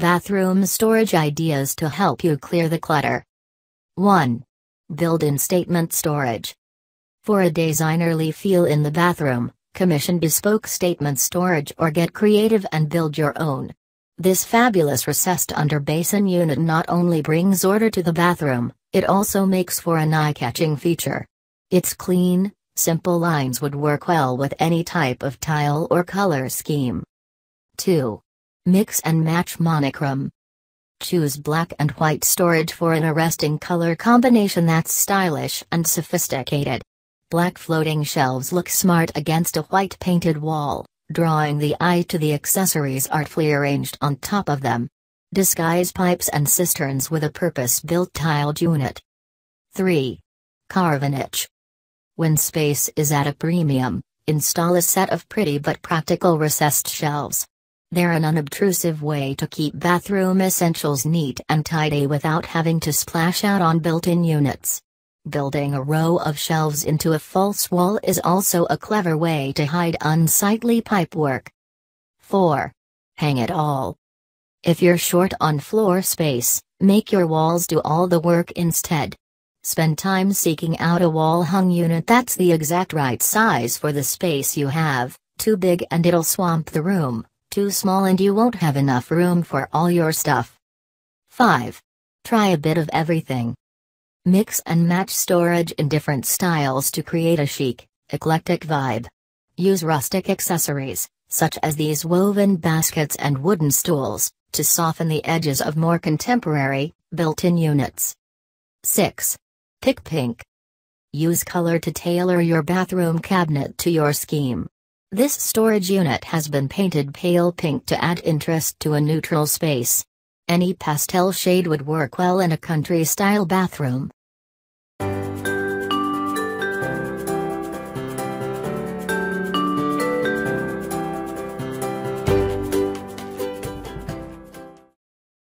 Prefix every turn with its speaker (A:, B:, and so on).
A: Bathroom storage ideas to help you clear the clutter. 1. Build in statement storage. For a designerly feel in the bathroom, commission bespoke statement storage or get creative and build your own. This fabulous recessed under basin unit not only brings order to the bathroom, it also makes for an eye catching feature. It's clean, simple lines would work well with any type of tile or color scheme. 2. Mix and match monochrome. Choose black and white storage for an arresting color combination that's stylish and sophisticated. Black floating shelves look smart against a white painted wall, drawing the eye to the accessories artfully arranged on top of them. Disguise pipes and cisterns with a purpose-built tiled unit. 3. Carve a niche. When space is at a premium, install a set of pretty but practical recessed shelves. They're an unobtrusive way to keep bathroom essentials neat and tidy without having to splash out on built-in units. Building a row of shelves into a false wall is also a clever way to hide unsightly pipework. 4. Hang it all. If you're short on floor space, make your walls do all the work instead. Spend time seeking out a wall-hung unit that's the exact right size for the space you have, too big and it'll swamp the room. Too small and you won't have enough room for all your stuff. 5. Try a bit of everything. Mix and match storage in different styles to create a chic, eclectic vibe. Use rustic accessories, such as these woven baskets and wooden stools, to soften the edges of more contemporary, built-in units. 6. Pick pink. Use color to tailor your bathroom cabinet to your scheme. This storage unit has been painted pale pink to add interest to a neutral space. Any pastel shade would work well in a country-style bathroom.